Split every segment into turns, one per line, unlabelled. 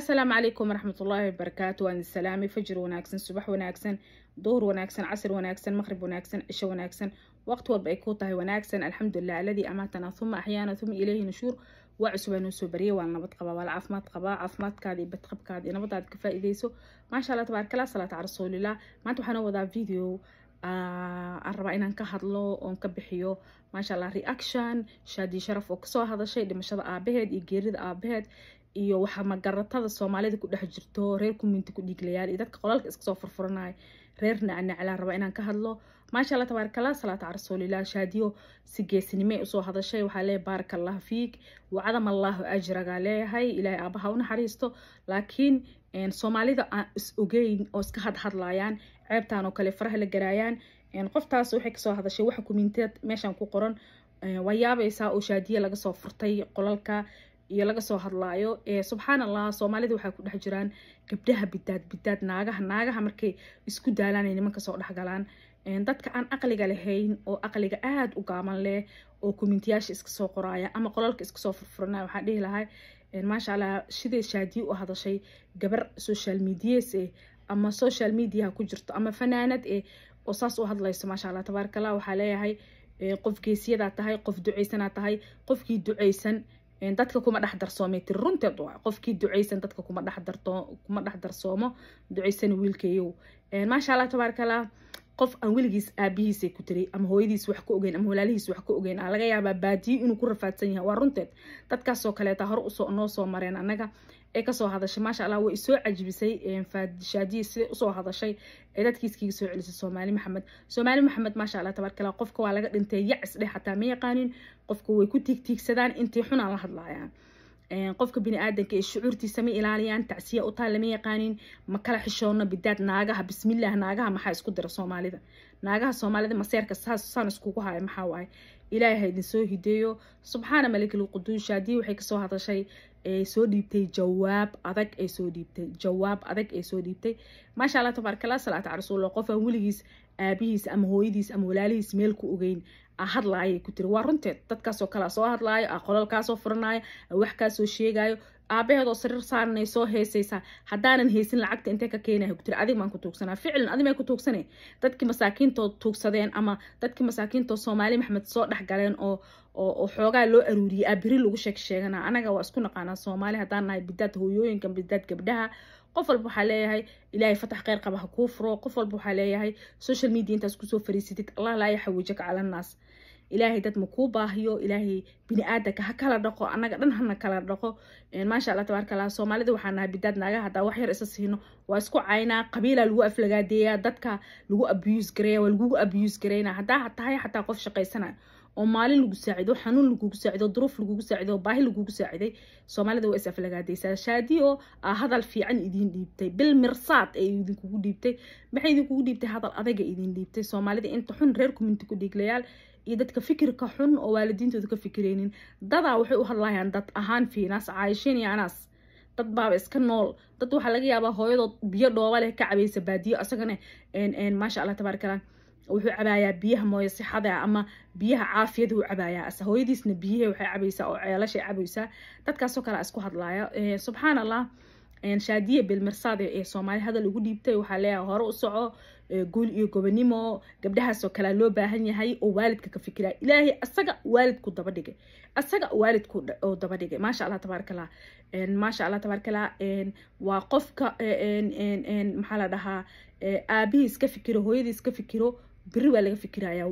assalaamu calaykum waraxmatullaahi wabarakaatu waan salaami fajir wanaagsan subax wanaagsan duhur wanaagsan casr wanaagsan maqhrib wanaagsan cisho wanaagsan waqti walba ay ku tahay wanaagsan alxamdulilah aladii amaatana uma axyaana uma ilayhi nushuur waa cusub aa soo bariyay waa nabad qabaa waa caafimaad qabaa caafimaadkaada iyo badqabkaada iyo nabad ka faa maasha allah tabaarakala salaata cala rasuulilah maanta waxaa wadaa video aan rabaa inaan ka hadlo oon ka bixiyo maasha allah reaction shaadi sharaf oo kasoo hadashay dhimashada aabaheed iyo geerida aabaheed iyo waxaa magaratada soomaalida ku dhex jirto reer kumminti ku dhiiglayaal iyo dadka qolalka iska furfuranaya reer naanaclaa raba inaan ka hadlo maasha alla tabaarakallah salaata rasuulilah shaadiyo si geesinimey usoo hadashay waxaa leeyahay baarakallahu fiik wacadam allahu ajragaa leeyahay ilaahay aabaha u laakiin soomaalida aan is ogeyn oo iska hadhadlayaan ceebtaan oo kale faraha la garaayaan qoftaas waxay kasoo hadashay waxa kumminteed meeshaan ku qoran waa yaabaysaa oo shaadiye laga soo furtay qolalka iyo laga soo hadlaayo subxaan allah soomaalida waxaa ku dhex jiraan gabdhaha bidaad bidaad naagaha naagaha markay isku daalaan ay nimanka soo dhexgalaan dadka aan aqliga lahayn oo aqliga aada u gaaban leh oo komintiyaasha iska soo qoraaya ama qolalka iska soo furfuranaya dhihi lahaa maasha allah siday shaadiye u hadashay gabar social medias eh ama social mediaha ku jirto ama fanaanad eh oo saas u hadlayso maasha allah tabaarakallah waxaa leeyahay qof geesiyadaa tahay qof duceysanaa tahay qofkii duceysan dadka kuma dhex darsoomaytid runteed qofkii ducaysan dadka kuma dhex kuma dhex darsoomo duceysana wiilkayow maasha allah tabaaraka qof aan weligiis aabihiisa ku tiray ama hooyadiis wax ka ogeyn ama walaalihiis wax ka ogeyn a laga yaabaa baadiye inuu ku rafaadsan yahay waa runteed dadkaasoo kaleeta hor usoo noo soo mareen annaga ee kasoo hadashay maasha allah way isoo cajibisay shaadiye siday usoo hadashay ee dadkiiskiiga soo celisay soomaali maxamed soomaali maxamed maasha allah tabarkala qofka waa laga dhintay yacis dheh xataa ma yaqaanin qofka way ku tiigtiigsadaan intay xunaan la hadlaayaan qofka biniaadanka ee shucuurtiisa ma ilaaliyaan tacsiya utaa lama yaqaanin ma kala xishoono bidaad naagaha bismillah naagaha maxaa isku dira soomaalida naagaha soomaalida maseerka saan iskugu haya maxaa waaye ilaahay idinsoo hideeyo subxaana malikil quduusha haddii waxay kasoo hadashay ee soo dhiibtay jawaab adag ee soo dhiibtay jawaab adag ee soo dhiibtay maasha allah tabaarkalla salaata carasuullah qofaan weligiis aabihiis ama hooyadiis ama walaalihiis meel ku ogeyn hadlaayay ku tiri waa runteed dadkaasoo kalea soo hadlaayo qolalkaasoo furanaayo wax kaasoo sheegaayo aabaheedoo sariir saaranay soo heesaysaa haddaanan heysin lacagta intee ka keenaya ku tiri adig baan ku tuugsanaa ficlan adig may ku tuugsane dadkii masaakiintoo tuugsadeen ama dadkii masaakiintoo soomaali maxmed soo dhex galeen oo oo xoogaa loo aruuriyay aabiri lagu sheeg sheeganaa anaga waa isku naqaanaa soomaali haddaan nahay bidaad hooyooyinkan bidaad gabdhaha qof walba waxaa leeyahay ilaahay fatax kheyr qaba ha kuu furo qof walba waxaa leeyahay social media intaas kusoo fariisatid allah laaya yaxawiijaka calannaas ilaahay dad makuu baahiyo ilaahay bini-aadanka ha kala dhaqo annaga dhan hana kala dhaqo eh, maasha alla tabaarka allah soomaalida waxaa naha bidaad naaga haddaa wax yar isa siino waa isku caynaa qabiilaa lagu aflagaadeeyaa dadka lagu abuse gareeya waa lagugu abuse gareynaa haddaa tahay xataa qof shaqaysanayo oo maalin lagu saacido xanuun lagugu saacido duruuf lagugu saacido baahi lagugu saaciday soomaalida waa is aflagaadaysaa shaadi oo ah, hadal fiican idin dhiibtay bil mirsaad ee idinkugu dhiibtay maxay idinkugu dhiibtay hadal adaga idin dhiibtay soomaalida inta xun reer kuminti ku dhiglayaal iyo dadka fikirka xun oo waalidiintooda ka fikiraynin dadaa waxay u hadlayaan dad ahaan fiinaas caayishiin iyo anaas dad baaba iska nool dad waxaa laga yaabaa hooyadood biyo dhoobaleh ka cabaysa baadiyo isagana maasha allah tabaarakalah wuxuu cabaayaa biyaha mooye sixada ah ama biyaha caafiyada uu cabaayaa as hooyadiisna biyahe waxay cabaysaa oo ceelashay cabaysaa dadkaasoo kale isku hadlaaya eh, subxaan allah shaadiye belmersaad ee soomaali hadal ugu dhiibtay waxaa leeyahay hore u soco guul iyo gobonimo gabdhahaasoo kalea loo baahan yahay oo waalidka ka fikira ilaahay asaga waalidku daba dhigay asaga waalidku oo daba dhigay maasha allah tabaaraka maasha allah tabaaraka waa qofka e-, maxaa la dhahaa e, aabihiis ka fikiro hooyadiis ka fikiro beri waa laga fikirayaa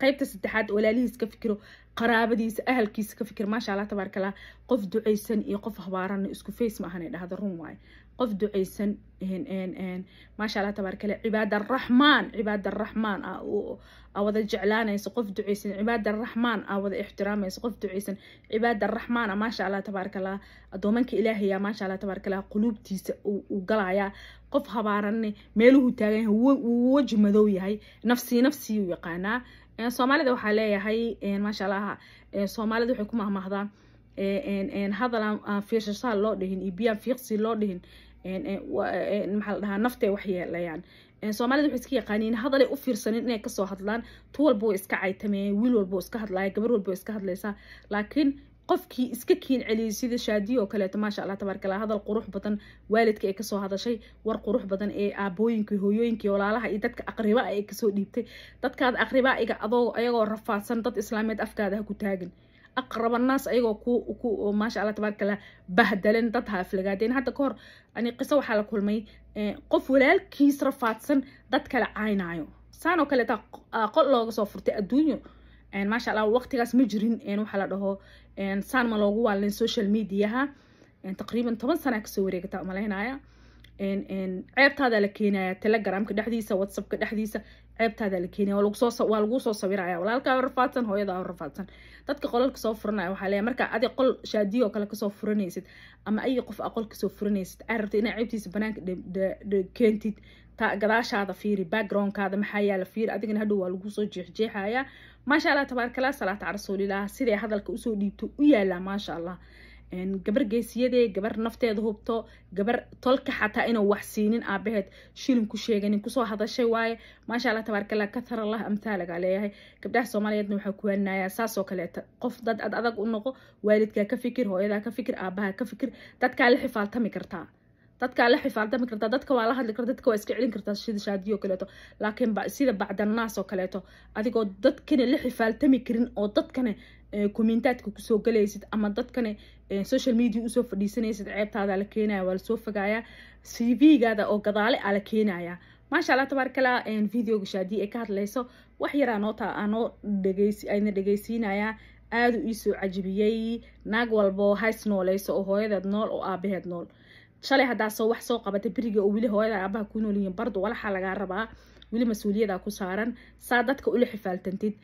qaybta saddexaad walaalihiis ka fikiro qaraabadiisa ahalkiisa ka fikir maasha allah tabaarkala qof ducaysan iyo qof habaaran isku face maahan ay dhahdo run waaye qof ducaysan maasha allah tabaarkala cibaad araxmaan cibaad araxmaan aa wada jeclaanayso qof ducaysan cibaad araxmaan aa wada ixtiraamayso qof ducaysan cibaad araxmaan maasha allah tabaarkala addoomanka ilaahaya maasha allah tabaarkala quluubtiisa uu galayaa qof habaaranne meeluhu taagan yahay wuu weji madow yahay nafsii nafsii yaqaanaa soomaalida waxaa leeyahay maashaallaha soomaalida waxay ku mahmaahdaan hadal fiirsasaa loo dhihin iyo biyaan fiiqsi loo dhihin maxaa la dhahaa naftay wax yeelayaan soomaalida waxay iska yaqaaniin hadalay u fiirsanin inay kasoo hadlaan tu walba way iska caytameen wiil walba iska hadlaya gabar walba iska hadlaysaa laakiin qofkii iska kiin celiyey sida shaadiye oo kaleeto maasha allah tabaarkala hadal qurux badan waalidka ee kasoo hadashay war qurux badan ee aabooyinka hooyooyinkai walaalaha iyo dadka aqribaa ee kasoo dhiibtay dadkaad aqribaa iga adoo ayagoo rafaadsan dad islaameed afkaada ha ku taagin aqrabanaas ayagoo ku maasha allah tabaarkala bahdalan dad ha aflagaadeen hadda kahor ani qiso waxaa la kulmay eh, qof walaalkiis rafaadsan dad kale caynaayo saan oo kaleeta ah, qol looga soo furtay adduunyo maasha allah waqtigaas ma jirin waxaa la dhaho saanma loogu waalin social mediaha taqriiban toban sanaa kasoo wareegata umalaynaya ceebtaada la keenaya telegramka dhexdiisa whatsappka dhexdiisa ceebtaada la keenaya waa lagu soo sawiraya walaalkaa rafaadsan hooyada rafaadsan dadka qolalka soo furanaya waxaa leeyahay markaa adi qol shaadiyo kale kasoo furanaysid ama ayay qof aqol kasoo furanaysid aa rabta inaa ceebtiisa banaanka keentid gadaashaada fiiri backgroundkaada maxaa yaala fiiri adigana hadhow waa laguu soo jeexjeexayaa maasha allah tabaarkala salaata cal rasuulilah siday hadalka usoo dhiibto u yaalaa maasha allah gabar geesiyadee gabar nafteeda hubto gabar tolka xataa inuu wax siinin aabaheed shilin sheeganin kusoo hadashay waaye maasha allah tabaarkala kathar allah amtaalagaa leeyahay gabdhaha soomaaliyeedna waxaa ku waaninayaa saasoo kaleeta qof dad ad adag u noqo waalidkaa ka fikir hooyadaa ka fikir aabahaa ka fikir dadkaa la xifaaltami kartaa dadkaa la xifaaltami kartaa dadka waa la hadli karta dadka waa iska celin kartaa sida shaadiyo kaleeto laakiin sida bacdanaas oo kaleeto adigoo dadkana la xifaaltami karin oo dadkana kommentaadka eh, kusoo galaysid ama dadkana eh, social media usoo fadhiisanaysid ceebtaada la keenaya waa lasoo fogaayaa c v-gaada oo gadaale a la keenayaa maasha allah tabaarkala videoga shaadiye ee ka hadlayso wax yaraa noota anoo ayna dhegeysiinayaa aada iisoo cajibiyey naag walbo hays nooleyso oo hooyadeed nool oo aabaheed nool shalay haddaa wax soo qabata beriga oo weli hooyada aabaha kuu noolyihiin bardu walaxaa lagaa rabaa weli mas-uuliyadaa ku saaran saa dadka ula xifaaltantid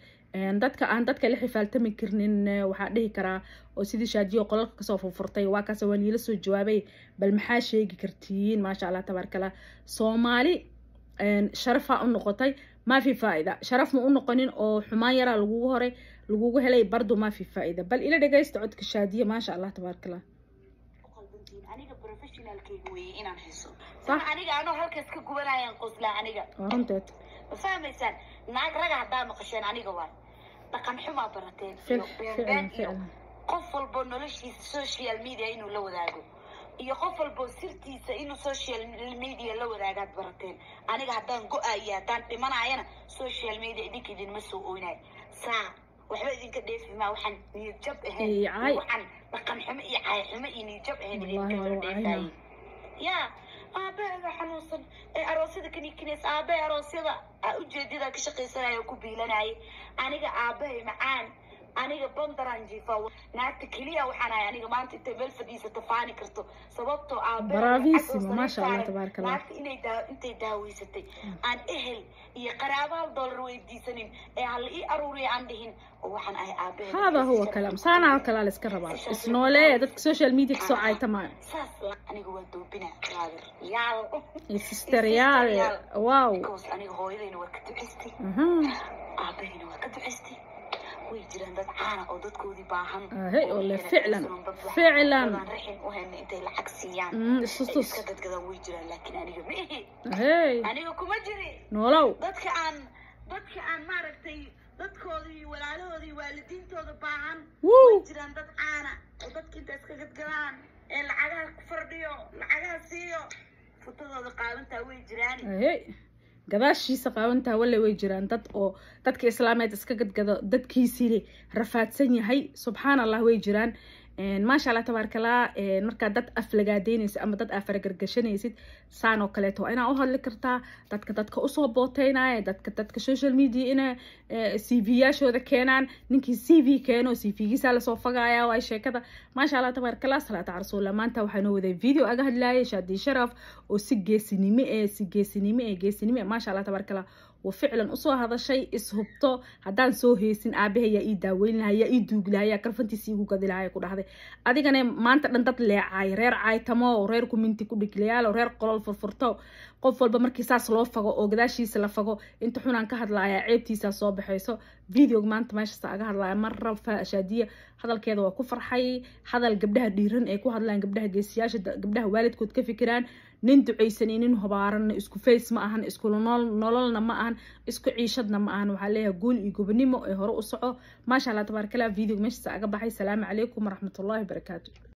dadka aan dadka la xifaaltami karnin waxaa dhihi karaa oo sidii shaajiyo qolalka kasoo furfurtay waa waa niila soo jawaabay bal maxaa sheegi kartiin maasha allah tabaarkala soomaali sharafaa u noqotay maafi faa'ida sharaf ma u noqonin oo xumaan yaraa lagugu horay lagugu helay bardu maafi faa'ida bal ila dhegaysta codka shaadiya maasha allah tabaarkala
fahmaysaan naag raga haddaa maqasheen aniga waay dhaqan xumaa barateen iyo beenbeen iyo qof walboo noloshiisa social media inuu la wadaago iyo qof walboo sirtiisa inuu social media la wadaagaad barateen aniga haddaan go-ayo haddaan dhimanayana social media idinka idinma soo oynayo saa waxba idinka dheefi maa waxaan niyad jab ahayn waxaan dhaqan xumo iyo caaxumo iyo niijab eh, ahayd reebkeedodheefaayey yaa aabahaaga xanuunsan ee eh, aroosyada ka nikinaysa aabaha aroosyada aa ujeedidaa ka shaqaysanayo oo ku biilanayay aniga aabahay macaan aniga bandaraan jiifa naagta keliya waxaan ahay aniga maanta intay meel fadhiisa tafaani karto sababtoo ah aabenaagta intay daaweysatay hmm. aan ehel iyo qaraabaal doolar weydiisanin ee hala ii aruuriya aan dhihin waxaan ahay aabe hada huwa kalam saana hal kalaa layska
rabaa isnoole dadka social media kasoo ah, caytamaa
aniga waa doobina qaadir yaal sister yaal wow aniga hooyadayna waa ka ducaystay mhm. aabahayna waa ka ducaystay Ah
ole ah, ficlan ficlan
mm, ah, hey nolow dadka aan maaragtay dadkooda iyo walaalahooda iyo waalidiintooda baahan way jiraan dad caana oo dadka inta iska gadgadaan ee lacagaha ku fardhiyo lacagaha siiyo futadooda qaadantaa way jiraan
gadaashiisa qaabantaha walle way jiraan dad oo dadka islaameed iska gadgado dadkiisiile rafaadsan yahay subxaan allah way jiraan maasha alla tabaarkalaa markaa dad aflagaadeynaysid ama dad aa faragargashanaysid saan oo kaleeto inaa u hadli kartaa dadka dadka usoo booteynaya dadka dadka social media ina c v yaashooda keenaan ninkii c v keeno c v-giisaa lasoo fagaaya waay sheekada maasha alla tabaarkalaa salaata carsuula maanta waxaa noo waday video aga hadlaayay shaadi sharaf oo si geesinimo ee si geesinimo ee geesinimo maasha alla tabaarkalaa wa ficlan usoo hadashay ishubto hadaan soo heysin aabahayaa ii daaweynlahayaa ii duuglahayaa karfantiisi igu gadi lahay ku dhahday adigana maanta dhan dad leecay reer caytamo reer kuminti ku dhiglayaalo reer qolol furfurto qof walba markii saas loo fago oo gadaashiisa la fago inta xunaan ka hadlaayaa ceebtiisaa soo baxayso videoga maanta meeshaasa aga hadlaya marra faashaadiya hadalkeeda waa ku farxay hadal gabdhaha dhiiran ay ku hadlaan gabdhaha geesiyaasha gabdhaha waalidkood ka fikiraan nin ducaysanin nin hubaaranna isku fays ma ahan isku nololna ma ahan isku ciishadna ma ahan waxaa leeyahay guul iyo gobonimo ee hore u soco maasha allah tabaarkala videoga meeshaas aga baxay salaamu calaykum waraxmatullahi wabarakaatu